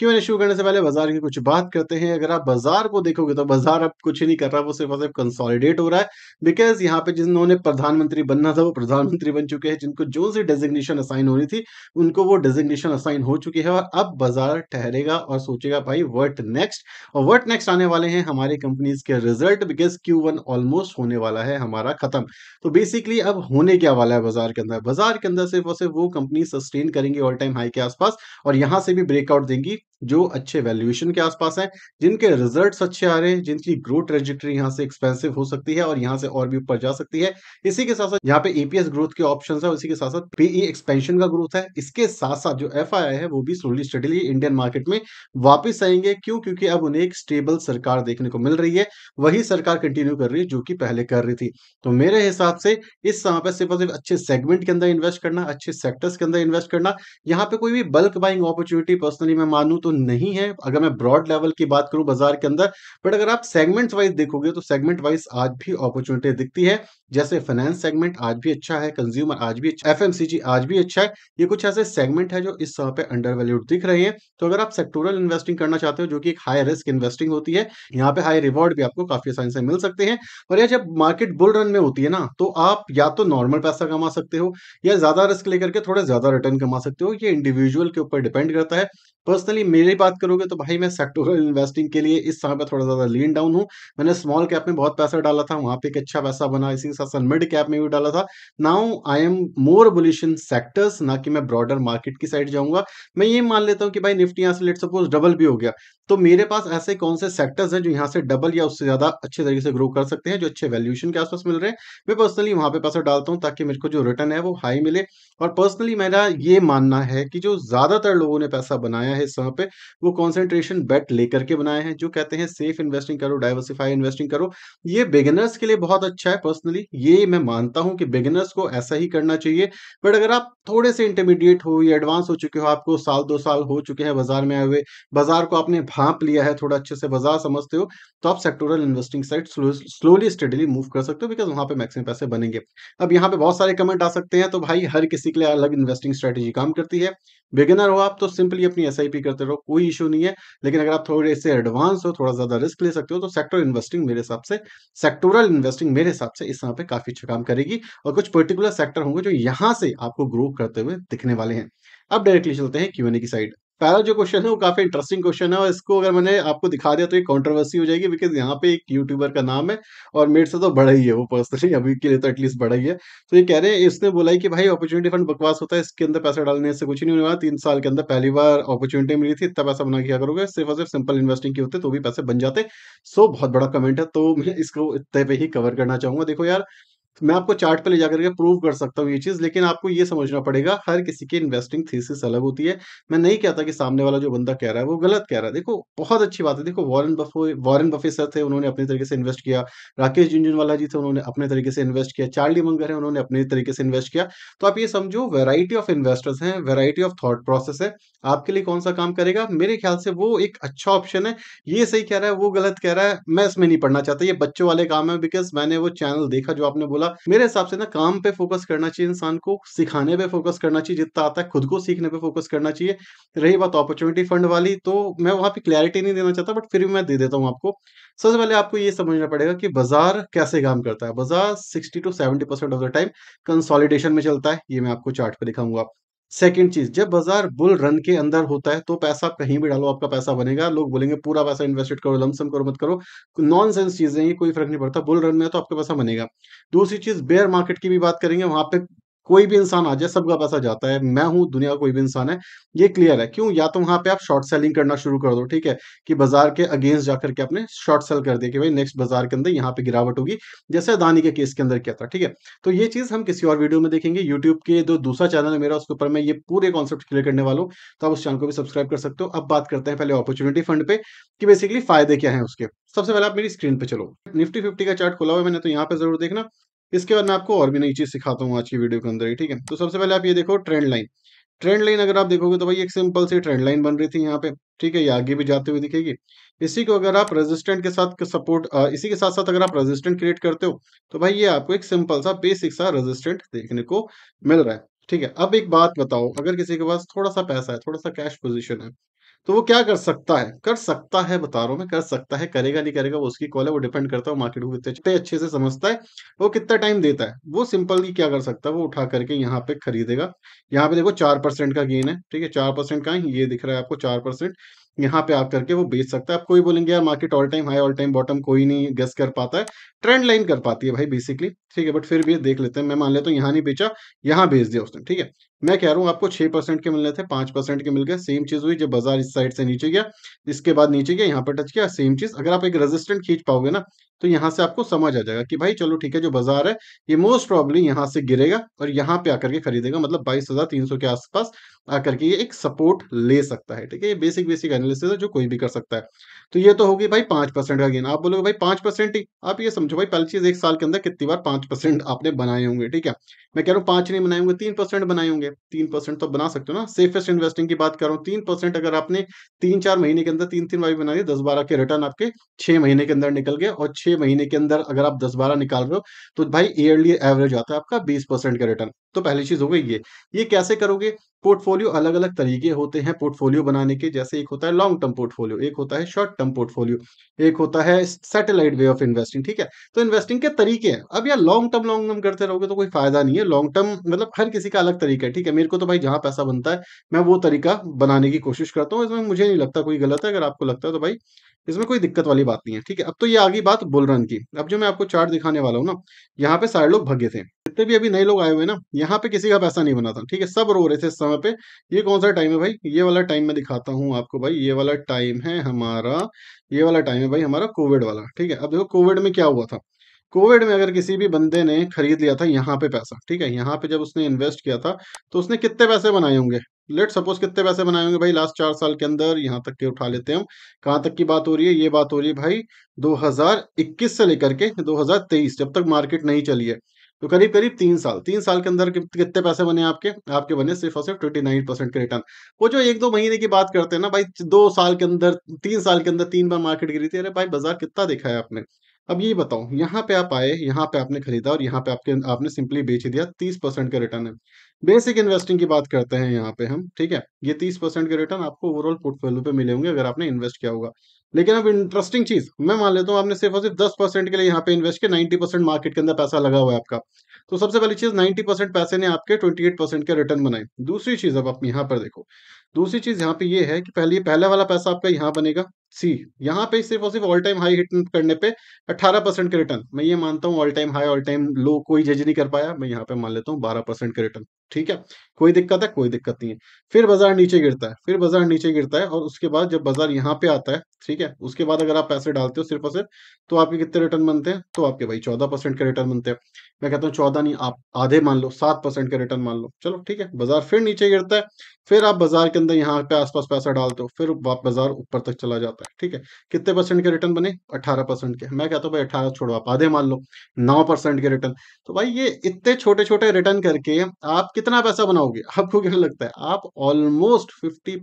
क्यों शुरू करने से पहले बाजार की कुछ बात करते हैं अगर आप बाजार को देखोगे तो बाजार अब कुछ नहीं कर रहा वो सिर्फ सिर्फ कंसोलिडेट हो रहा है बिकॉज यहाँ पे जिन्होंने प्रधानमंत्री बनना था वो प्रधानमंत्री बन चुके हैं जिनको जो सी डेजिग्नेशन असाइन होनी थी उनको वो डेजिग्नेशन असाइन हो चुकी है और अब बाजार ठहरेगा और सोचेगा भाई वट नेक्स्ट और वट नेक्स्ट आने वाले हैं हमारी कंपनीज के रिजल्ट बिकॉज क्यू ऑलमोस्ट होने वाला है हमारा खत्म तो बेसिकली अब होने क्या वाला है बाजार के अंदर बाजार के अंदर सिर्फ और सिर्फ वो कंपनी सस्टेन करेंगी ऑल टाइम हाई के आसपास और यहां से भी ब्रेकआउट देंगी जो अच्छे वैल्यूएशन के आसपास हैं जिनके रिजल्ट्स अच्छे आ रहे हैं जिनकी ग्रोथ ट्रेजिट्री यहाँ से एक्सपेंसिव हो सकती है और यहाँ से और भी ऊपर जा सकती है इसी के साथ साथ यहाँ पे एपीएस ग्रोथ के ऑप्शन है इसी के साथ साथ पीई एक्सपेंशन का ग्रोथ है इसके साथ साथ जो एफ है वो भी स्लोली स्टडीली इंडियन मार्केट में वापिस आएंगे क्यों क्योंकि अब उन्हें एक स्टेबल सरकार देखने को मिल रही है वही सरकार कंटिन्यू कर रही है जो कि पहले कर रही थी तो मेरे हिसाब से इस समय पर सिर्फ सिर्फ अच्छे सेगमेंट के अंदर इन्वेस्ट करना अच्छे सेक्टर्स के अंदर इन्वेस्ट करना यहाँ पे कोई भी बल्क बाइंग अपॉर्चुनिटी पर्सनली मैं मानू तो तो नहीं है अगर मैं ब्रॉड लेवल की बात करूं बाजार के अंदर बट अगर आप सेगमेंट वाइज देखोगे तो सेगमेंट वाइज आज भी अपॉर्चुनिटी दिखती है जैसे फाइनेंस सेगमेंट आज भी अच्छा है कंज्यूमर आज भी अच्छा एफ आज भी अच्छा है ये कुछ ऐसे सेगमेंट है जो इस समय पर अंडर वैल्यूड दिख रहे हैं तो अगर आप सेक्टोरल इन्वेस्टिंग करना चाहते हो जो कि एक हाई रिस्क इन्वेस्टिंग होती है यहाँ पे हाई रिवॉर्ड भी आपको काफी आसानी से मिल सकते हैं और यह जब मार्केट बुल रन में होती है ना तो आप या तो नॉर्मल पैसा कमा सकते हो या ज्यादा रिस्क लेकर के थोड़ा ज्यादा रिटर्न कमा सकते हो ये इंडिविजुअल के ऊपर डिपेंड करता है पर्सनली मे मेरी बात करोगे तो भाई मैं सेक्टोरल इन्वेस्टिंग के लिए इस समय पर थोड़ा ज़्यादा लीन डाउन हूँ मैंने स्मॉल कैप में बहुत पैसा डाला था वहां पर एक अच्छा पैसा बना इसी के साथ सन मिड कैप में भी डाला था now I am more bullish in sectors ना कि मैं ब्रॉडर मार्केट की साइड जाऊंगा मैं ये मान लेता हूँ कि भाई निफ्टी यहाँ से लेट सपोज डबल भी हो गया तो मेरे पास ऐसे कौन से सेक्टर्स हैं जो यहाँ से डबल या उससे ज्यादा अच्छे तरीके से ग्रो कर सकते हैं जो अच्छे वैल्यूशन के आसपास मिल रहे हैं मैं पर्सनली वहां पे पैसा डालता हूँ ताकि मेरे को जो रिटर्न है वो हाई मिले और पर्सनली मेरा ये मानना है कि जो ज्यादातर लोगों ने पैसा बनाया है इस समय पर वो कॉन्सेंट्रेशन बेट लेकर के बनाए हैं जो कहते हैं सेफ इन्वेस्टिंग करो डाइवर्सिफाई इन्वेस्टिंग करो ये बिगिनर्स के लिए बहुत अच्छा है पर्सनली ये मैं मानता हूँ कि बिगिनर्स को ऐसा ही करना चाहिए बट अगर आप थोड़े से इंटरमीडिएट हो या एडवांस हो चुके हो आपको साल दो साल हो चुके हैं बाजार में आए हुए बाजार को आपने थाप लिया है थोड़ा अच्छे से वजह समझते हो तो आप sectoral investing side slowly steadily move कर सकते हो बिकॉज वहां पे मैक्सिमम पैसे बनेंगे अब यहाँ पे बहुत सारे कमेंट आ सकते हैं तो भाई हर किसी के लिए अलग इन्वेस्टिंग स्ट्रेटेजी काम करती है बिगिनर हो आप तो सिंपली अपनी एस करते रहो कोई इशू नहीं है लेकिन अगर आप थोड़े से एडवांस हो थोड़ा ज्यादा रिस्क ले सकते हो तो सेक्टर इन्वेस्टिंग मेरे हिसाब से सेक्टोरल इन्वेस्टिंग मेरे हिसाब से इस समय पे काफी अच्छा काम करेगी और कुछ पर्टिकुलर सेक्टर होंगे जो यहाँ से आपको ग्रो करते हुए दिखने वाले हैं अब डायरेक्टली चलते हैं क्यूएनए की साइड पहला जो क्वेश्चन है वो काफी इंटरेस्टिंग क्वेश्चन है और इसको अगर मैंने आपको दिखा दिया तो ये कंट्रोवर्सी हो जाएगी बिकॉज यहाँ पे एक यूट्यूबर का नाम है और मेरे से तो बड़ा ही है वो पर्सनली अभी के लिए तो एटलीस्ट बड़ा ही है तो ये कह रहे हैं इसने बोला कि भाई अपॉर्चुनिटी फंड बकवास होता है इसके अंदर पैसा डालने से कुछ नहीं होने वाला तीन साल के अंदर पहली बार अपॉर्चुनिटी मिली थी इतना पैसा बना किया करोगे सिर्फ और सिर्फ सिंपल इन्वेस्टिंग की होते तो भी पैसे बन जाते सो बहुत बड़ा कमेंट है तो मैं इसको इतने पे ही कवर करना चाहूंगा देखो यार तो मैं आपको चार्ट पे ले जाकर के प्रूव कर सकता हूँ ये चीज़ लेकिन आपको ये समझना पड़ेगा हर किसी की इन्वेस्टिंग थीसिस अलग होती है मैं नहीं कहता कि सामने वाला जो बंदा कह रहा है वो गलत कह रहा है देखो बहुत अच्छी बात है देखो Warren Buffett Warren Buffett sir थे उन्होंने अपने तरीके से इन्वेस्ट किया राकेश झुंझुनवाला जी थे उन्होंने अपने तरीके से इन्वेस्ट किया चार्ली मंगर है उन्होंने अपने तरीके से इन्वेस्ट किया तो आप ये समझो वेराइटी ऑफ इन्वेस्टर्स है वेराइटी ऑफ थॉट प्रोसेस है आपके लिए कौन सा काम करेगा मेरे ख्याल से वो एक अच्छा ऑप्शन है ये सही कह रहा है वो गलत कह रहा है मैं इसमें नहीं पढ़ना चाहता ये बच्चों वाले काम है बिकॉज मैंने वो चैनल देखा जो आपने बोला बोला मेरे हिसाब से ना काम पे फोकस करना चाहिए इंसान को सिखाने पे फोकस करना चाहिए जितना आता है खुद को सीखने पे फोकस करना चाहिए रही बात अपॉर्चुनिटी फंड वाली तो मैं वहां पे क्लैरिटी नहीं देना चाहता बट फिर भी मैं दे देता हूँ आपको सबसे पहले आपको ये समझना पड़ेगा कि बाजार कैसे काम करता है बाजार sixty to seventy of the time consolidation में चलता है ये मैं आपको चार्ट पर दिखाऊंगा सेकेंड चीज जब बाजार बुल रन के अंदर होता है तो पैसा कहीं भी डालो आपका पैसा बनेगा लोग बोलेंगे पूरा पैसा इन्वेस्टेड करो लमसम करो मत करो नॉन सेंस चीजें ये कोई फर्क नहीं पड़ता बुल रन में तो आपका पैसा बनेगा दूसरी चीज बेयर मार्केट की भी बात करेंगे वहां पे कोई भी इंसान आ जाए सबका पैसा जाता है मैं हूं दुनिया का कोई भी इंसान है ये क्लियर है क्यों या तो वहां पे आप शॉर्ट सेलिंग करना शुरू कर दो ठीक है कि बाजार के अगेंस्ट जाकर के आपने शॉर्ट सेल कर दिया कि भाई नेक्स्ट बाजार के अंदर यहाँ पे गिरावट होगी जैसे अदानी के केस के अंदर किया था ठीक है तो ये चीज हम किसी और वीडियो में देखेंगे यूट्यूब के जो दूसरा चैनल है मेरा उसके ऊपर मैं ये पूरे कॉन्सेप्ट क्लियर करने वाला हूँ तो आप उस चैनल को भी सब्सक्राइब कर सकते हो अब बात करते हैं पहले अपॉर्चुनिटी फंड पे कि बेसिकली फायदे क्या है उसके सबसे पहले आप मेरी स्क्रीन पे चलो निफ्टी फिफ्टी का चार्ट खोला हुआ मैंने तो यहाँ पे जरूर देखना इसके बाद मैं आपको और भी नई चीज़ सिखाता हूँ आज की वीडियो के अंदर ही ठीक है तो सबसे पहले आप ये देखो ट्रेंड लाइन ट्रेंड लाइन अगर आप देखोगे तो भाई एक सिंपल सी ट्रेंड लाइन बन रही थी यहाँ पे ठीक है ये आगे भी जाते हुए दिखेगी इसी को अगर आप रेजिस्टेंट के साथ सपोर्ट इसी के साथ साथ अगर आप रेजिस्टेंट क्रिएट करते हो तो भाई ये आपको एक सिंपल सा बेसिक सा रेजिस्टेंट देखने को मिल रहा है ठीक है अब एक बात बताओ अगर किसी के पास थोड़ा सा पैसा है थोड़ा सा कैश पोजिशन है तो वो क्या कर सकता है कर सकता है बता रहा हूं मैं कर सकता है करेगा नहीं करेगा वो उसकी कॉल है वो डिपेंड करता है मार्केट को कितने अच्छे से समझता है वो कितना टाइम देता है वो सिंपल क्या कर सकता है वो उठा करके यहाँ पे खरीदेगा यहाँ पे देखो चार परसेंट का गेन है ठीक है चार परसेंट का ये दिख रहा है आपको चार परसेंट यहाँ पे आप करके वो बेच सकता है आप कोई बोलेंगे यार market all time high all time bottom कोई नहीं गेस कर पाता है ट्रेंड लाइन कर पाती है भाई बेसिकली ठीक है बट फिर भी देख लेते हैं मैं मान लेता तो हूँ यहाँ नहीं बेचा यहाँ बेच दिया उसने ठीक है मैं कह रहा हूँ आपको छह परसेंट के मिलने थे पांच परसेंट के मिल गए सेम चीज हुई जब बाजार इस साइड से नीचे गया इसके बाद नीचे गया यहाँ पर टच किया सेम चीज अगर आप एक रेजिस्टेंट खींच पाओगे ना तो यहाँ से आपको समझ आ जाएगा कि भाई चलो ठीक है जो बाजार है ये मोस्ट प्रॉब्ली यहाँ से गिरेगा और यहाँ पे आकर के खरीदेगा मतलब बाईस हजार तीन सौ के आसपास आकर के ये एक सपोर्ट ले सकता है ठीक है ये बेसिक बेसिक एनालिसिस है जो कोई भी कर सकता है तो ये तो होगी भाई पांच परसेंट का गेन आप बोलोगे भाई पांच परसेंट ही आप ये समझो भाई पहली चीज एक साल के अंदर कितनी बार पांच परसेंट आपने बनाए होंगे ठीक है मैं कह रहा हूँ पांच नहीं बनाए होंगे तीन परसेंट बनाए होंगे तीन परसेंट तो बना सकते हो ना सेफेस्ट इन्वेस्टिंग की बात कर रहा हूँ तीन परसेंट अगर आपने तीन चार महीने के अंदर तीन तीन बार बना दी दस बारह के रिटर्न आपके छह महीने के अंदर निकल गए और छह महीने के अंदर अगर आप दस बारह निकाल रहे हो तो भाई ईयरली एवरेज आता है आपका बीस परसेंट का रिटर्न तो पहली चीज हो गई ये ये कैसे करोगे पोर्टफोलियो अलग अलग तरीके होते हैं पोर्टफोलियो बनाने के जैसे एक होता है लॉन्ग टर्म पोर्टफोलियो एक होता है शॉर्ट टर्म पोर्टफोलियो एक होता है सैटेलाइट वे ऑफ इन्वेस्टिंग ठीक है तो इन्वेस्टिंग के तरीके हैं अब यार लॉन्ग टर्म लॉन्ग टर्म करते रहोगे तो कोई फायदा नहीं है लॉन्ग टर्म मतलब हर किसी का अलग तरीका है ठीक है मेरे को तो भाई जहां पैसा बनता है मैं वो तरीका बनाने की कोशिश करता हूँ इसमें मुझे नहीं लगता कोई गलत है अगर आपको लगता है तो भाई इसमें कोई दिक्कत वाली बात नहीं है ठीक है अब तो ये आगे बात बुल रन की अब जो मैं आपको चार्ट दिखाने वाला हूँ ना यहाँ पे सारे लोग भगे थे जितने भी अभी नए लोग आए हुए ना यहाँ पे किसी का पैसा नहीं बना था ठीक है सब रो रहे थे इस समय पे ये कौन सा टाइम है भाई ये वाला टाइम मैं दिखाता हूँ आपको भाई ये वाला टाइम है हमारा ये वाला टाइम है भाई हमारा कोविड वाला ठीक है अब देखो कोविड में क्या हुआ था कोविड में अगर किसी भी बंदे ने खरीद लिया था यहाँ पे पैसा ठीक है यहाँ पे जब उसने इन्वेस्ट किया था तो उसने कितने पैसे बनाए होंगे लेट सपोज कितने पैसे बनाए होंगे भाई लास्ट चार साल के अंदर यहाँ तक के उठा लेते हैं हम कहाँ तक की बात हो रही है ये बात हो रही है भाई 2021 से लेकर के 2023 जब तक मार्केट नहीं चली है तो करीब करीब तीन साल तीन साल के अंदर कितने पैसे बने आपके आपके बने सिर्फ और सिर्फ ट्वेंटी नाइन परसेंट के रिटर्न वो जो एक दो महीने की बात करते हैं ना भाई दो साल के अंदर तीन साल के अंदर तीन बार मार्केट गिरी थी अरे भाई बाजार कितना देखा है आपने अब ये बताओ यहाँ पे आप आए यहाँ पे आपने खरीदा और यहाँ पे आपके आपने सिंपली बेच दिया तीस परसेंट का रिटर्न है बेसिक इन्वेस्टिंग की बात करते हैं यहाँ पे हम ठीक है ये तीस परसेंट के रिटर्न आपको ओवरऑल पोर्टफोलियो पे मिले होंगे अगर आपने इन्वेस्ट किया होगा लेकिन अब इंटरेस्टिंग चीज मैं मान लेता हूँ आपने सिर्फ और सिर्फ दस परसेंट के लिए यहाँ पे इन्वेस्ट किया नाइन्टी परसेंट मार्केट के अंदर पैसा लगा हुआ है आपका तो सबसे पहली चीज 90 परसेंट पैसे ने आपके 28 परसेंट के रिटर्न बनाए दूसरी चीज अब आप यहाँ पर देखो दूसरी चीज यहाँ पे ये है कि पहले पहला वाला पैसा आपका यहाँ बनेगा सी यहाँ पे सिर्फ और सिर्फ ऑल टाइम हाई हिट करने पे 18 परसेंट के रिटर्न मैं ये मानता हूँ all time high all time low कोई जज नहीं कर पाया मैं यहाँ पे मान लेता हूँ बारह परसेंट के रिटर्न ठीक है कोई दिक्कत है कोई दिक्कत नहीं है फिर बाजार नीचे गिरता है फिर बाजार नीचे गिरता है और उसके बाद जब बाजार यहाँ पे आता है ठीक है उसके बाद अगर आप पैसे डालते हो सिर्फ और सिर्फ तो आपके कितने रिटर्न बनते हैं तो आपके भाई चौदह के रिटर्न बनते हैं मैं कहता हूँ चौदह पता नहीं आप आधे मान लो सात परसेंट का रिटर्न मान लो चलो ठीक है बाजार फिर नीचे गिरता है फिर आप बाजार के अंदर यहाँ पे आसपास पैसा डालते हो फिर बाजार ऊपर तक चला जाता है ठीक है कितने परसेंट के रिटर्न बने अठारह परसेंट के मैं कहता हूँ भाई अठारह छोड़ो आप आधे मान लो नौ परसेंट के रिटर्न तो भाई ये इतने छोटे छोटे रिटर्न करके आप कितना पैसा बनाओगे आपको क्या लगता है आप ऑलमोस्ट फिफ्टी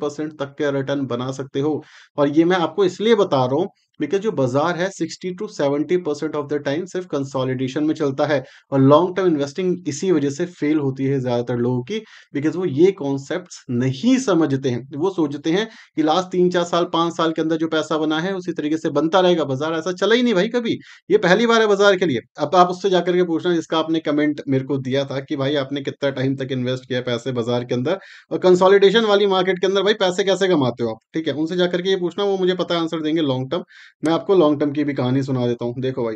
तक के रिटर्न बना सकते हो और ये मैं आपको इसलिए बता रहा हूँ बिकॉज जो बाजार है 60 to 70 percent of the time सिर्फ कंसोलिडेशन में चलता है और लॉन्ग टर्म इन्वेस्टिंग इसी वजह से फेल होती है ज्यादातर लोगों की बिकॉज वो ये कॉन्सेप्ट नहीं समझते हैं वो सोचते हैं कि लास्ट तीन चार साल पांच साल के अंदर जो पैसा बना है उसी तरीके से बनता रहेगा बाजार ऐसा चला ही नहीं भाई कभी ये पहली बार है बाजार के लिए अब आप उससे जाकर के पूछना जिसका आपने कमेंट मेरे को दिया था कि भाई आपने कितना टाइम तक इन्वेस्ट किया पैसे बाजार के अंदर और कंसोलिडेशन वाली मार्केट के अंदर भाई पैसे कैसे कमाते हो आप ठीक है उनसे जाकर के ये पूछना वो मुझे पता आंसर देंगे लॉन्ग टर्म मैं आपको लॉन्ग टर्म की भी कहानी सुना देता हूँ देखो भाई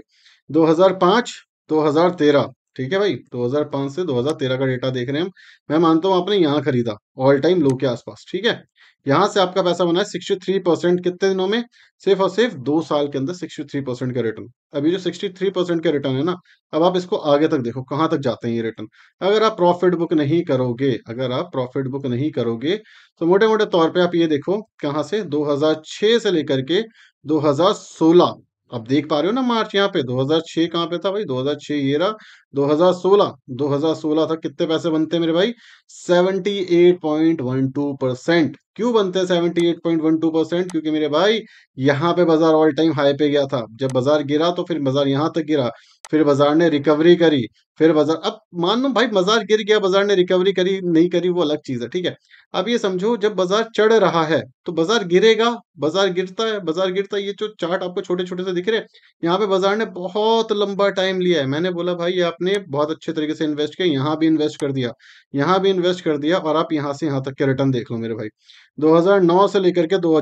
2005 2013 ठीक है भाई 2005 से 2013 का डेटा देख रहे हैं हम मैं मानता हूँ आपने यहाँ खरीदा ऑल टाइम लो के आसपास ठीक है यहाँ से आपका पैसा बना है सिक्सटी थ्री परसेंट कितने दिनों में सिर्फ और सिर्फ दो साल के अंदर सिक्सटी थ्री परसेंट का रिटर्न अभी जो सिक्सटी थ्री परसेंट का रिटर्न है ना अब आप इसको आगे तक देखो कहाँ तक जाते हैं ये रिटर्न अगर आप प्रॉफिट बुक नहीं करोगे अगर आप प्रॉफिट बुक नहीं करोगे तो मोटे मोटे तौर पर आप ये देखो कहाँ से दो से लेकर के 2016 अब देख पा रहे हो ना मार्च यहाँ पे 2006 कहाँ पे था भाई 2006 ये रहा 2016 2016 था कितने पैसे बनते मेरे भाई 78.12 परसेंट क्यों बनते हैं 78.12 परसेंट क्योंकि मेरे भाई यहाँ पे बाजार ऑल टाइम हाई पे गया था जब बाजार गिरा तो फिर बाजार यहाँ तक गिरा फिर बाजार ने रिकवरी करी फिर बाजार अब मान लो भाई बाजार गिर गया बाजार ने रिकवरी करी नहीं करी वो अलग चीज है ठीक है अब ये समझो जब बाजार चढ़ रहा है तो बाजार गिरेगा बाजार गिरता है बाजार गिरता है ये जो चार्ट आपको छोटे छोटे से दिख रहे हैं यहाँ पे बाजार ने बहुत लंबा टाइम लिया है मैंने बोला भाई आपने बहुत अच्छे तरीके से इन्वेस्ट किया यहाँ भी इन्वेस्ट कर दिया यहाँ भी इन्वेस्ट कर दिया और आप यहाँ से यहाँ तक के रिटर्न देख लो मेरे भाई दो से लेकर के दो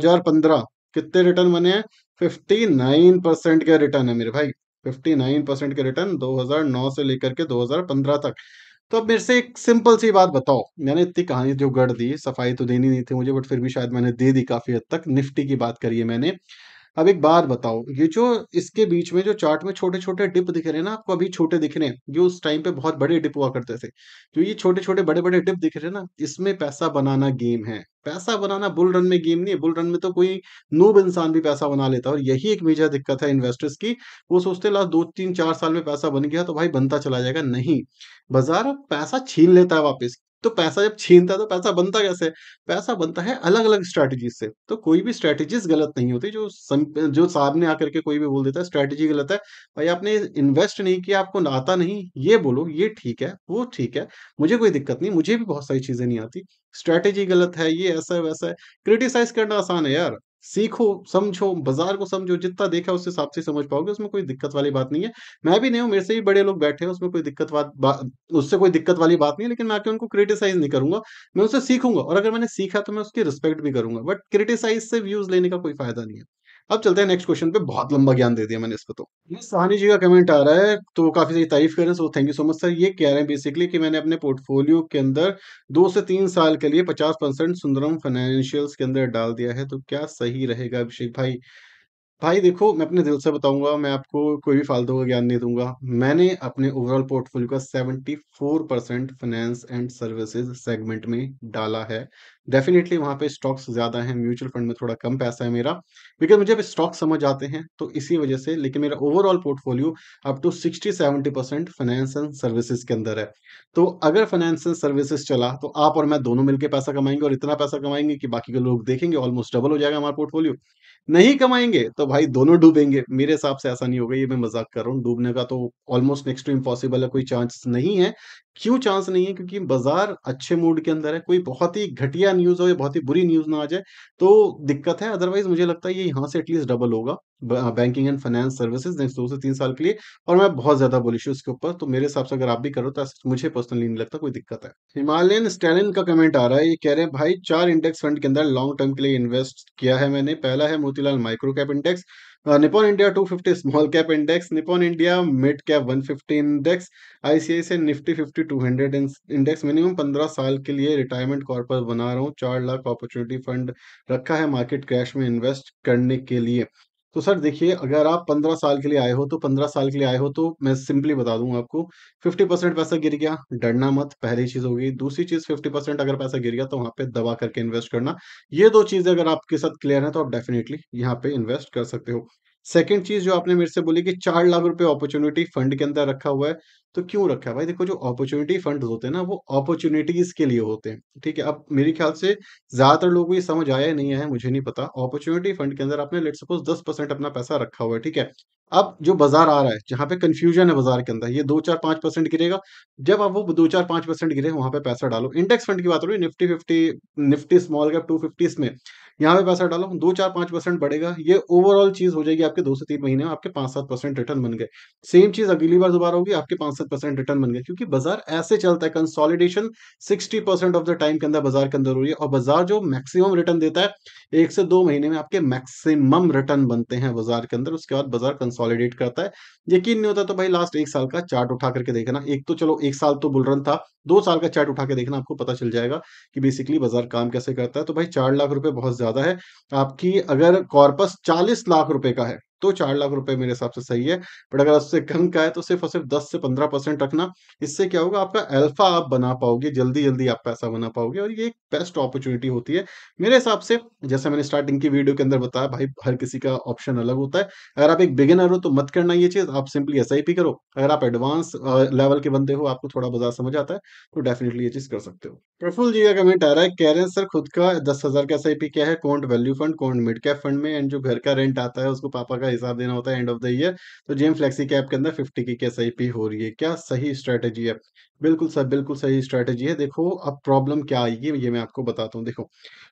कितने रिटर्न बने हैं नाइन परसेंट के रिटर्न है मेरे भाई 59 परसेंट के रिटर्न 2009 से लेकर के 2015 तक तो अब मेरे से एक सिंपल सी बात बताओ मैंने इतनी कहानी जो तो गढ़ दी सफाई तो देनी नहीं थी मुझे बट फिर भी शायद मैंने दे दी काफ़ी हद तक निफ्टी की बात करी है मैंने अब एक बात बताओ ये जो इसके बीच में जो चार्ट में छोटे छोटे डिप दिख रहे हैं ना आपको अभी छोटे दिख रहे हैं जो उस टाइम पे बहुत बड़े डिप हुआ करते थे जो ये छोटे छोटे बड़े बड़े डिप दिख रहे हैं ना इसमें पैसा बनाना गेम है पैसा बनाना बुल रन में गेम नहीं है बुल रन में तो कोई नूब इंसान भी पैसा बना लेता है और यही एक मेजर दिक्कत है इन्वेस्टर्स की वो सोचते लास्ट दो तीन चार साल में पैसा बन गया तो भाई बनता चला जाएगा नहीं बाजार पैसा छीन लेता है वापस तो पैसा जब छीनता है तो पैसा बनता कैसे पैसा बनता है अलग अलग स्ट्रैटेजी से तो कोई भी स्ट्रैटेजीज गलत नहीं होती जो सम, जो सामने आकर के कोई भी बोल देता है स्ट्रैटेजी गलत है भाई आपने इन्वेस्ट नहीं किया आपको आता नहीं ये बोलो ये ठीक है वो ठीक है मुझे कोई दिक्कत नहीं मुझे भी बहुत सारी चीजें नहीं आती स्ट्रैटेजी गलत है ये ऐसा है वैसा है क्रिटिसाइज करना आसान है यार सीखो समझो बाजार को समझो जितना देखा उस हिसाब से समझ पाओगे उसमें कोई दिक्कत वाली बात नहीं है मैं भी नहीं हूँ मेरे से भी बड़े लोग बैठे हैं उसमें कोई दिक्कत बात उससे कोई दिक्कत वाली बात नहीं है लेकिन मैं आके तो उनको क्रिटिसाइज नहीं करूंगा मैं उससे सीखूंगा और अगर मैंने सीखा तो मैं उसकी रिस्पेक्ट भी करूंगा बट क्रिटिसाइज से व्यूज लेने का कोई फायदा नहीं है अब चलते हैं नेक्स्ट क्वेश्चन पे बहुत लंबा ज्ञान दे दिया मैंने इसको तो ये सहानी जी का कमेंट आ रहा है तो काफी सारी तारीफ कर रहे हैं so thank you so much sir ये कह रहे हैं बेसिकली कि मैंने अपने पोर्टफोलियो के अंदर दो से तीन साल के लिए पचास परसेंट सुंदरम फाइनेंशियल्स के अंदर डाल दिया है तो क्या सही रहेगा अभिषेक भाई भाई देखो मैं अपने दिल से बताऊंगा मैं आपको कोई भी फालतू का ज्ञान नहीं दूंगा मैंने अपने ओवरऑल पोर्टफोलियो का 74 percent finance and services segment में डाला है डेफिनेटली वहां पे स्टॉक्स ज्यादा हैं म्यूचुअल फंड में थोड़ा कम पैसा है मेरा बिकॉज मुझे अब स्टॉक समझ आते हैं तो इसी वजह से लेकिन मेरा overall portfolio up to sixty seventy percent finance and services के अंदर है तो अगर फाइनेंस एंड सर्विसेज चला तो आप और मैं दोनों मिलकर पैसा कमाएंगे और इतना पैसा कमाएंगे कि बाकी के लोग देखेंगे ऑलमोस्ट डबल हो जाएगा हमारा पोर्टफोलियो नहीं कमाएंगे तो भाई दोनों डूबेंगे मेरे हिसाब से ऐसा नहीं होगा ये मैं मजाक कर रहा हूँ डूबने का तो ऑलमोस्ट नेक्स्ट टू इम्पॉसिबल है कोई चांस नहीं है क्यों चांस नहीं है क्योंकि बाजार अच्छे मूड के अंदर है कोई बहुत ही घटिया न्यूज हो या बहुत ही बुरी न्यूज ना आ जाए तो दिक्कत है अदरवाइज मुझे लगता है ये यहाँ से एटलीस्ट डबल होगा banking and finance services next दो से तीन साल के लिए और मैं बहुत ज्यादा बोलिश हूँ इसके ऊपर तो मेरे हिसाब से अगर आप भी करो तो मुझे पर्सनली नहीं लगता कोई दिक्कत है हिमालयन स्टैलिन का कमेंट आ रहा है ये कह रहे हैं भाई चार इंडेक्स फंड के अंदर लॉन्ग टर्म के लिए इन्वेस्ट किया है मैंने पहला है Motilal micro cap index Nippon India 250 small cap index Nippon India mid cap 150 index ICICI Nifty 50 200 index minimum 15 साल के लिए रिटायरमेंट कॉर्पस बना रहा हूँ चार लाख अपॉर्चुनिटी फंड रखा है मार्केट क्रैश में इन्वेस्ट करने के लिए तो सर देखिए अगर आप पंद्रह साल के लिए आए हो तो पंद्रह साल के लिए आए हो तो मैं सिंपली बता दूं आपको फिफ्टी परसेंट पैसा गिर गया डरना मत पहली चीज होगी दूसरी चीज फिफ्टी परसेंट अगर पैसा गिर गया तो वहां पे दबा करके इन्वेस्ट करना ये दो चीजें अगर आपके साथ क्लियर है तो आप डेफिनेटली यहाँ पे इन्वेस्ट कर सकते हो सेकेंड चीज जो आपने मेरे से बोली कि चार लाख रुपए अपॉर्चुनिटी फंड के अंदर रखा हुआ है तो क्यों रखा है भाई देखो जो अपॉर्चुनिटी फंड होते हैं ना वो अपॉर्चुनिटीज के लिए होते हैं ठीक है अब मेरे ख्याल से ज्यादातर लोगों को ये समझ आया नहीं आया मुझे नहीं पता अपॉर्चुनिटी फंड के अंदर आपने लेट सपोज दस परसेंट अपना पैसा रखा हुआ है ठीक है अब जो बाजार आ रहा है जहां पे कंफ्यूजन है बाजार के अंदर ये दो चार पांच परसेंट गिरेगा जब आप वो दो चार पांच परसेंट गिरे वहां पे पैसा डालो इंडेक्स फंड की बात हो रही है Nifty fifty Nifty small cap two fifty में यहाँ पे पैसा डालो दो चार पांच परसेंट बढ़ेगा ये ओवरऑल चीज हो जाएगी आपके दो से तीन महीने में आपके पांच सात परसेंट रिटर्न बन गए सेम चीज अगली बार दोबारा होगी आपके पांच चौसठ परसेंट रिटर्न बन गया क्योंकि बाजार ऐसे चलता है consolidation sixty percent of the time के अंदर बाजार के अंदर हो रही है और बाजार जो मैक्सिमम रिटर्न देता है एक से दो महीने में आपके मैक्सिमम रिटर्न बनते हैं बाजार के अंदर उसके बाद बाजार कंसोलिडेट करता है यकीन नहीं होता तो भाई लास्ट एक साल का चार्ट उठा करके देखना एक तो चलो एक साल तो बुलरन था दो साल का चार्ट उठा के देखना आपको पता चल जाएगा कि बेसिकली बाजार काम कैसे करता है तो भाई चार लाख रुपए बहुत ज्यादा है आपकी अगर कॉर्पस चालीस लाख रुपए का है तो चार लाख रुपए मेरे हिसाब से सही है बट अगर उससे कम का है तो सिर्फ और सिर्फ दस से पंद्रह परसेंट रखना इससे क्या होगा आपका अल्फा आप बना पाओगे जल्दी जल्दी आप पैसा बना पाओगे और ये एक बेस्ट अपॉर्चुनिटी होती है मेरे हिसाब से जैसे मैंने स्टार्टिंग की वीडियो के अंदर बताया भाई हर किसी का ऑप्शन अलग होता है अगर आप एक बिगिनर हो तो मत करना ये चीज आप सिंपली एस करो अगर आप एडवांस लेवल के बंदे हो आपको थोड़ा बाजार समझ आता है तो डेफिनेटली ये चीज कर सकते हो प्रफुल जी का कमेंट आ रहा है कह रहे हैं सर खुद का दस हजार का एस क्या है कौन वैल्यू फंड कौन मिड कैप फंड में एंड जो घर का रेंट आता है उसको पापा का हिसाब देना होता है एंड ऑफ द ईयर तो जेम फ्लेक्सी कैप के अंदर फिफ्टी की क्या सही पी हो रही है क्या सही स्ट्रेटेजी है बिल्कुल सर बिल्कुल सही स्ट्रेटेजी है देखो अब प्रॉब्लम क्या आएगी ये मैं आपको बताता हूँ देखो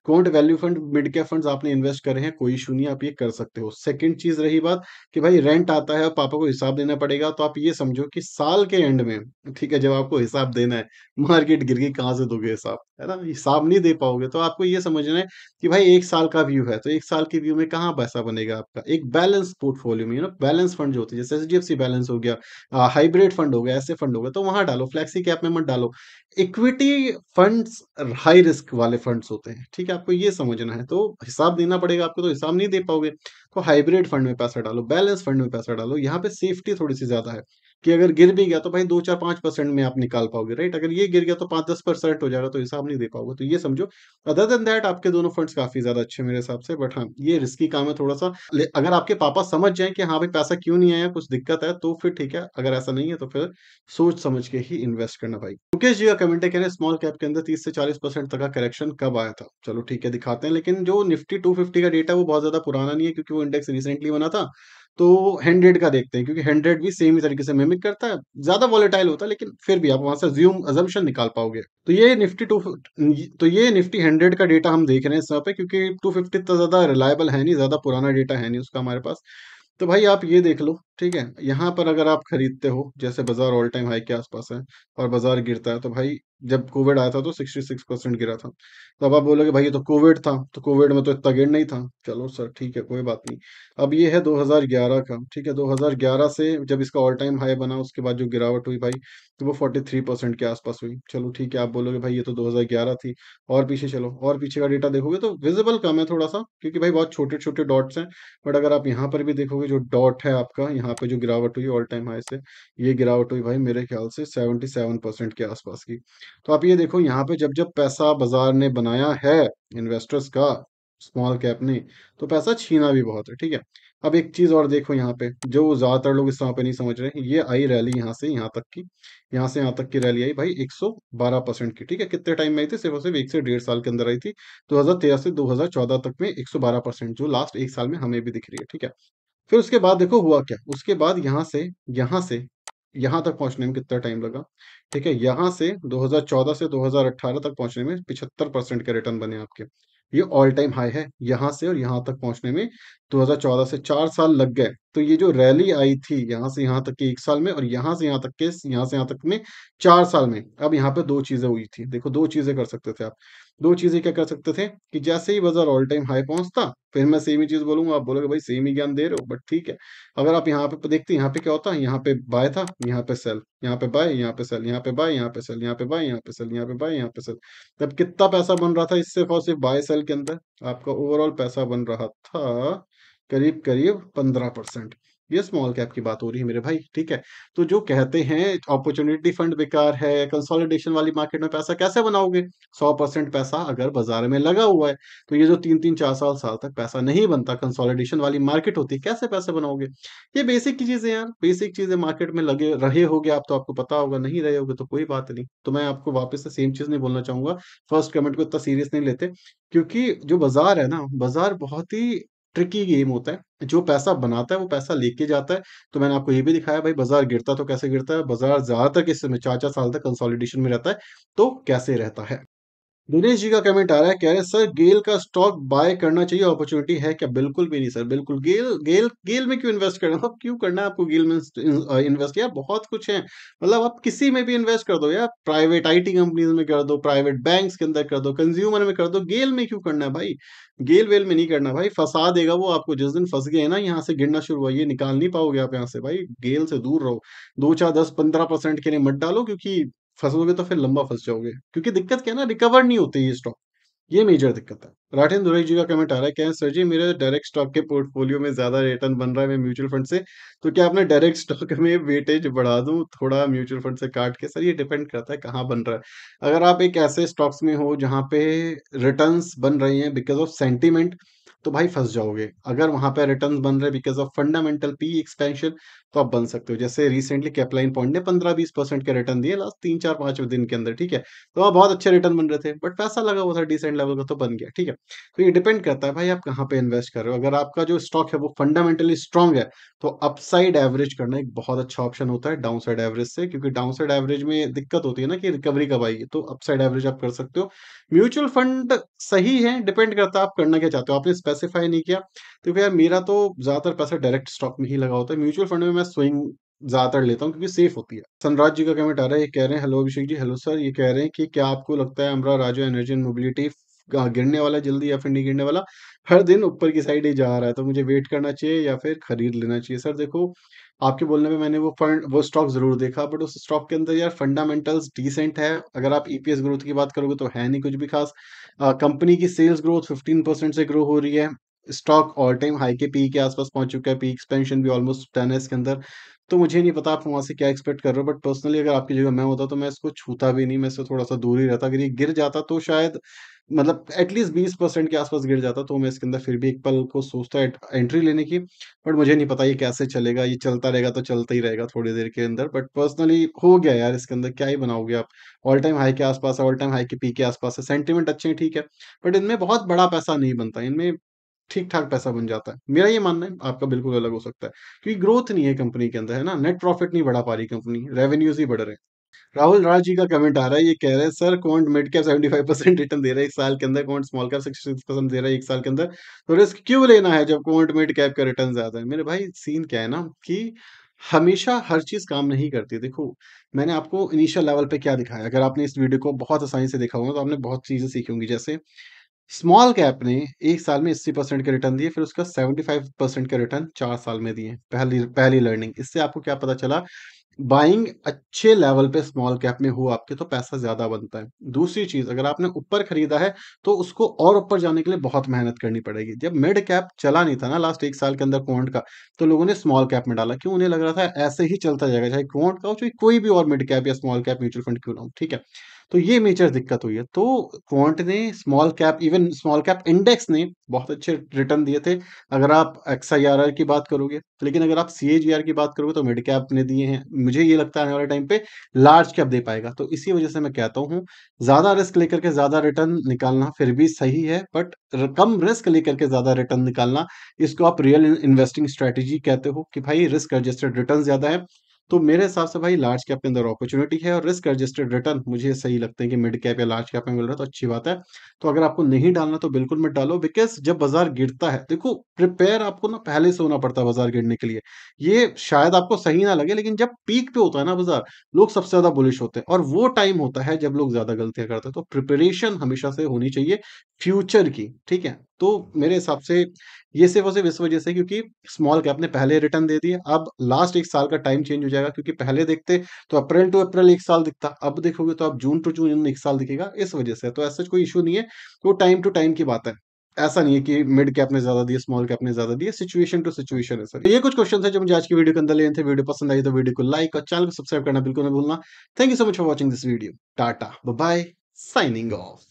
Quant value fund mid cap fund आपने इन्वेस्ट करे हैं कोई इशू नहीं आप ये कर सकते हो सेकंड चीज रही बात कि भाई रेंट आता है और पापा को हिसाब देना पड़ेगा तो आप ये समझो कि साल के एंड में ठीक है जब आपको हिसाब देना है मार्केट गिर गई कहाँ से दोगे हिसाब है ना हिसाब नहीं दे पाओगे तो आपको ये समझना है कि भाई एक साल का व्यू है तो एक साल के व्यू में कहाँ पैसा बनेगा आपका एक बैलेंस पोर्टफोलियो में यू नो बैलेंस फंड जो होते हैं जैसे एच बैलेंस हो गया हाइब्रिड फंड हो गया ऐसे फंड हो गया तो वहां डालो फ्लैक्सी किसी कैप में मत डालो इक्विटी फंड्स हाई रिस्क वाले फंड्स होते हैं ठीक है आपको ये समझना है तो हिसाब देना पड़ेगा आपको तो हिसाब नहीं दे पाओगे तो हाइब्रिड फंड में पैसा डालो बैलेंस फंड में पैसा डालो यहाँ पे सेफ्टी थोड़ी सी ज्यादा है कि अगर गिर भी गया तो भाई दो चार पांच परसेंट में आप निकाल पाओगे राइट अगर ये गिर गया तो पांच दस परसेंट हो जाएगा तो हिसाब नहीं दे पाओगे तो ये समझो अदर देन दैट आपके दोनों फंड्स काफी ज्यादा अच्छे मेरे हिसाब से बट हाँ ये रिस्की काम है थोड़ा सा अगर आपके पापा समझ जाए कि हाँ भाई पैसा क्यों नहीं आया कुछ दिक्कत है तो फिर ठीक है अगर ऐसा नहीं है तो फिर सोच समझ के ही इन्वेस्ट करना भाई मुकेश जी का कमेंट है कह रहे स्मॉल कैप के अंदर तीस से चालीस परसेंट तक का करेक्शन कब आया था चलो ठीक है दिखाते हैं लेकिन जो निफ्टी टू का डेटा वो बहुत ज्यादा पुराना नहीं है क्योंकि वो इंडेक्स रिसेंटली बना था तो हंड्रेड का देखते हैं क्योंकि हंड्रेड भी सेम ही तरीके से मेमिक करता है ज्यादा वॉलेटाइल होता है लेकिन फिर भी आप वहां से ज्यूम अजम्पन निकाल पाओगे तो ये निफ्टी टू तो ये निफ्टी हंड्रेड का डेटा हम देख रहे हैं इस पे क्योंकि टू फिफ्टी तो ज्यादा रिलायबल है नहीं ज्यादा पुराना डेटा है नहीं उसका हमारे पास तो भाई आप ये देख लो ठीक है यहाँ पर अगर आप खरीदते हो जैसे बाजार ऑल टाइम हाई के आसपास है और बाजार गिरता है तो भाई जब कोविड आया था तो सिक्सटी सिक्स परसेंट गिरा था तो अब आप बोलोगे भाई ये तो कोविड था तो कोविड में तो इतना गिर नहीं था चलो सर ठीक है कोई बात नहीं अब ये है 2011 का ठीक है 2011 से जब इसका ऑल टाइम हाई बना उसके बाद जो गिरावट हुई भाई तो वो 43 परसेंट के आसपास हुई चलो ठीक है आप बोलोगे भाई ये तो 2011 थी और पीछे चलो और पीछे का डेटा देखोगे तो विजिबल कम है थोड़ा सा क्योंकि भाई बहुत छोटे छोटे डॉट्स हैं बट अगर आप यहाँ पर भी देखोगे जो डॉट है आपका यहाँ पे जो गिरावट हुई ऑल टाइम हाई से ये गिरावट हुई भाई मेरे ख्याल से सेवेंटी के आसपास की तो आप ये देखो यहाँ पे जब जब पैसा बाजार ने बनाया है इन्वेस्टर्स का स्मॉल कैप ने तो पैसा छीना भी बहुत है ठीक है अब एक चीज और देखो यहाँ पे जो ज्यादातर लोग इस समय पे नहीं समझ रहे ये आई रैली यहाँ से यहाँ तक की यहाँ से यहाँ तक की रैली आई भाई 112 परसेंट की ठीक है कितने टाइम में आई थी सिर्फ और सिर्फ एक से डेढ़ साल के अंदर आई थी 2013 से 2014 तक में 112 परसेंट जो लास्ट एक साल में हमें भी दिख रही है ठीक है फिर उसके बाद देखो हुआ क्या उसके बाद यहाँ से यहाँ से यहां तक पहुंचने में कितना टाइम लगा ठीक है यहां से 2014 से 2018 तक पहुंचने में 75 परसेंट के रिटर्न बने आपके ये ऑल टाइम हाई है यहां से और यहां तक पहुंचने में 2014 से चार साल लग गए तो ये जो रैली आई थी यहाँ से यहाँ तक के एक साल में और यहाँ से यहाँ तक के यहाँ से यहाँ तक में चार साल में अब यहाँ पे दो चीजें हुई थी देखो दो चीजें कर सकते थे आप दो चीजें क्या कर सकते थे कि जैसे ही बाजार ऑल टाइम हाई पहुंचता फिर मैं सेम ही चीज बोलूंगा आप बोलोगे भाई सेम ही ज्ञान दे रहे हो बट ठीक है अगर आप यहाँ पे देखते यहाँ पे क्या होता है यहाँ पे बाय था यहाँ पे सेल यहाँ पे बाय यहाँ पे सेल यहाँ पे बाय यहाँ पे सेल यहाँ पे बाय यहाँ पे सेल यहाँ पे बाय यहाँ पे सेल तब कितना पैसा बन रहा था इससे सिर्फ बाय सेल के अंदर आपका ओवरऑल पैसा बन रहा था करीब करीब पंद्रह परसेंट ये स्मॉल कैप की बात हो रही है मेरे भाई ठीक है तो जो कहते हैं अपॉर्चुनिटी फंड बेकार है कंसोलिडेशन वाली मार्केट में पैसा कैसे बनाओगे सौ परसेंट पैसा अगर बाजार में लगा हुआ है तो ये जो तीन तीन चार साल साल तक पैसा नहीं बनता कंसोलिडेशन वाली मार्केट होती है कैसे पैसे बनाओगे ये बेसिक की चीजें यार बेसिक चीजें मार्केट में लगे रहे हो आप तो आपको पता होगा नहीं रहे होगे तो कोई बात नहीं तो मैं आपको वापस से सेम चीज नहीं बोलना चाहूंगा फर्स्ट कमेंट को इतना सीरियस नहीं लेते क्योंकि जो बाजार है ना बाजार बहुत ही ट्रिकी गेम होता है जो पैसा बनाता है वो पैसा लेके जाता है तो मैंने आपको ये भी दिखाया भाई बाजार गिरता तो कैसे गिरता है बाजार ज्यादातर किस समय चार चार साल तक कंसोलिडेशन में रहता है तो कैसे रहता है दिनेश जी का कमेंट आ रहा है कह रहे सर गेल का स्टॉक बाय करना चाहिए अपॉर्चुनिटी है क्या बिल्कुल भी नहीं सर बिल्कुल गेल गेल गेल में क्यों इन्वेस्ट करना है क्यों करना है आपको गेल में इन्वेस्ट किया बहुत कुछ है मतलब आप किसी में भी इन्वेस्ट कर दो यार प्राइवेट आईटी कंपनीज में कर दो प्राइवेट बैंक के अंदर कर दो कंज्यूमर में कर दो गेल में क्यों करना है भाई गेल वेल में नहीं करना भाई फंसा देगा वो आपको जिस दिन फंस गए ना यहाँ से गिरना शुरू हुआ ये निकाल नहीं पाओगे आप यहाँ से भाई गेल से दूर रहो दो चार दस पंद्रह परसेंट के लिए मत डालो क्योंकि फंसोगे तो फिर लंबा फंस जाओगे क्योंकि दिक्कत क्या है ना रिकवर नहीं होती ये स्टॉक ये मेजर दिक्कत है राठिन दुरई जी का कमेंट आ रहा है क्या सर जी मेरे डायरेक्ट स्टॉक के पोर्टफोलियो में ज्यादा रिटर्न बन रहा है मैं म्यूचुअल फंड से तो क्या आपने डायरेक्ट स्टॉक में वेटेज बढ़ा दूं थोड़ा म्यूचुअल फंड से काट के सर ये डिपेंड करता है कहाँ बन रहा है अगर आप एक ऐसे स्टॉक्स में हो जहाँ पे रिटर्न बन रही हैं बिकॉज ऑफ सेंटिमेंट तो भाई फंस जाओगे अगर वहां पर रिटर्न बन रहे because of fundamental P expansion तो आप बन सकते हो जैसे रिसेंटली कैपलाइन पॉइंट ने पंद्रह बीस परसेंट के रिटर्न दिए लास्ट तीन चार पांच दिन के अंदर ठीक है तो वहाँ बहुत अच्छे रिटर्न बन रहे थे बट पैसा लगा हुआ था डिसेंट लेवल का तो बन गया ठीक है तो ये डिपेंड करता है भाई आप कहाँ पे इन्वेस्ट कर रहे हो अगर आपका जो स्टॉक है वो फंडामेंटली स्ट्रॉग है तो अपसाइड एवरेज करना एक बहुत अच्छा ऑप्शन होता है डाउन साइड एवरेज से क्योंकि डाउन साइड एवरेज में दिक्कत होती है ना कि रिकवरी कब आएगी तो अपसाइड एवरेज आप कर सकते हो म्यूचुअल फंड सही है डिपेंड करता है आप करना क्या चाहते हो आपने क्लासीफाई नहीं किया तो यार मेरा तो ज़्यादातर पैसा डायरेक्ट स्टॉक में ही लगा होता है म्यूचुअल फंड में मैं स्विंग ज़्यादातर लेता हूँ क्योंकि सेफ होती है सनराज जी का कमेंट आ रहा है ये कह रहे हैं hello Abhishek ji hello sir ये कह रहे हैं कि क्या आपको लगता है अमरा राजो एनर्जी एंड मोबिलिटी गिरने वाला जल्दी या फिर नहीं गिरने वाला हर दिन ऊपर की साइड ही जा रहा है तो मुझे वेट करना चाहिए या फिर खरीद लेना चाहिए सर देखो आपके बोलने पे मैंने वो फंड वो स्टॉक जरूर देखा बट उस स्टॉक के अंदर यार फंडामेंटल्स डिसेंट है अगर आप ईपीएस e ग्रोथ की बात करोगे तो है नहीं कुछ भी खास कंपनी की सेल्स ग्रोथ फिफ्टीन परसेंट से ग्रो हो रही है स्टॉक ऑल टाइम हाई के पी के आसपास पहुंच चुका है पी एक्सपेंशन भी ऑलमोस्ट टेन है इसके अंदर तो मुझे नहीं पता आप वहां से क्या एक्सपेक्ट कर रहे हो बट पर्सनली अगर आपकी जगह मैं होता तो मैं इसको छूता भी नहीं मैं इससे थोड़ा सा दूर ही रहता अगर ये गिर जाता तो शायद मतलब एटलीस्ट बीस परसेंट के आसपास गिर जाता तो मैं इसके अंदर फिर भी एक पल को सोचता एंट्री लेने की बट मुझे नहीं पता ये कैसे चलेगा ये चलता रहेगा तो चलता ही रहेगा थोड़ी देर के अंदर बट पर्सनली हो गया यार इसके अंदर क्या ही बनाओगे आप ऑल टाइम हाई के आसपास है ऑल टाइम हाई के पी के आसपास है सेंटीमेंट अच्छे हैं ठीक है बट इनमें बहुत बड़ा पैसा नहीं बनता इनमें ठीक ठाक पैसा बन जाता है मेरा ये मानना है आपका बिल्कुल अलग हो सकता है क्योंकि ग्रोथ नहीं है कंपनी के अंदर है ना नेट प्रॉफिट नहीं बढ़ा पा रही कंपनी रेवेन्यूज ही बढ़ रहे हैं राहुल राज जी का कमेंट आ रहा है ये कह रहे हैं सर कौन mid cap seventy five percent return दे रहा है एक साल के अंदर कौन small cap sixty six percent दे रहा है एक साल के अंदर तो रिस्क क्यों लेना है जब कौन मिड कैप का रिटर्न ज्यादा है मेरे भाई सीन क्या है ना कि हमेशा हर चीज काम नहीं करती देखो मैंने आपको इनिशियल लेवल पे क्या दिखाया अगर आपने इस वीडियो को बहुत आसानी से देखा होगा तो आपने बहुत चीजें सीखी होंगी जैसे स्मॉल कैप ने एक साल में अस्सी परसेंट के रिटर्न दिए फिर उसका सेवेंटी फाइव परसेंट के रिटर्न चार साल में दिए पहली पहली लर्निंग इससे आपको क्या पता चला बाइंग अच्छे लेवल पे स्मॉल कैप में हो आपके तो पैसा ज्यादा बनता है दूसरी चीज अगर आपने ऊपर खरीदा है तो उसको और ऊपर जाने के लिए बहुत मेहनत करनी पड़ेगी जब मिड कैप चला नहीं था ना लास्ट एक साल के अंदर क्वांट का तो लोगों ने स्मॉल कैप में डाला क्यों उन्हें लग रहा था ऐसे ही चलता जाएगा चाहे क्वांट का हो चाहे कोई भी और मिड कैप या स्मॉल कैप म्यूचुअल फंड क्यों ना हो ठीक है तो ये मेजर दिक्कत हुई है तो क्वांट ने small cap even small cap index ने बहुत अच्छे रिटर्न दिए थे अगर आप एक्स की बात करोगे लेकिन अगर आप सी की बात करोगे तो मिड कैप ने दिए हैं मुझे ये लगता है आने वाले टाइम पे लार्ज कैप दे पाएगा तो इसी वजह से मैं कहता हूँ ज्यादा रिस्क लेकर के ज्यादा रिटर्न निकालना फिर भी सही है बट कम रिस्क लेकर के ज्यादा रिटर्न निकालना इसको आप रियल इन्वेस्टिंग स्ट्रेटेजी कहते हो कि भाई रिस्क एडजस्टेड रिटर्न ज्यादा है तो मेरे हिसाब से भाई लार्ज कैप के अंदर अपॉर्चुनिटी है और रिस्क एडजस्टेड रिटर्न मुझे सही लगते हैं कि मिड कैप या लार्ज कैप में मिल रहा है तो अच्छी बात है तो अगर आपको नहीं डालना तो बिल्कुल मत डालो बिकॉज जब बाजार गिरता है देखो प्रिपेयर आपको ना पहले से होना पड़ता है बाजार गिरने के लिए ये शायद आपको सही ना लगे लेकिन जब पीक पे होता है ना बाजार लोग सबसे ज्यादा बुलिश होते हैं और वो टाइम होता है जब लोग ज्यादा गलतियां करते हैं तो प्रिपरेशन हमेशा से होनी चाहिए फ्यूचर की ठीक है तो मेरे हिसाब से ये सिर्फ और सिर्फ इस वजह से क्योंकि स्मॉल कैप ने पहले रिटर्न दे दिए अब लास्ट एक साल का टाइम चेंज हो जाएगा क्योंकि पहले देखते तो अप्रैल टू अप्रैल एक साल दिखता अब देखोगे तो अब जून टू जून एक साल दिखेगा इस वजह से तो ऐसा कोई इशू नहीं है वो टाइम टू टाइम की बात है ऐसा नहीं है कि मिड कैप ने ज्यादा दिए स्मॉल कैप ने ज्यादा दिए सिचुएशन टू सिचुएशन है सर ये कुछ क्वेश्चन है जो मुझे आज की वीडियो के अंदर लेने थे वीडियो पसंद आई तो वीडियो को लाइक और चैनल को सब्सक्राइब करना बिल्कुल ना भूलना thank you so much for watching this video tata bye signing of